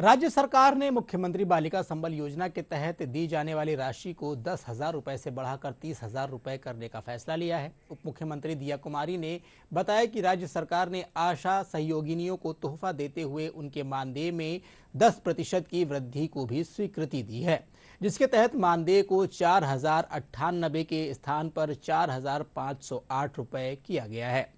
राज्य सरकार ने मुख्यमंत्री बालिका संबल योजना के तहत दी जाने वाली राशि को दस हजार रुपये से बढ़ाकर तीस हजार रुपये करने का फैसला लिया है उप मुख्यमंत्री दिया कुमारी ने बताया कि राज्य सरकार ने आशा सहयोगिनियों को तोहफा देते हुए उनके मानदेय में दस प्रतिशत की वृद्धि को भी स्वीकृति दी है जिसके तहत मानदेय को चार हजार के स्थान पर चार हजार किया गया है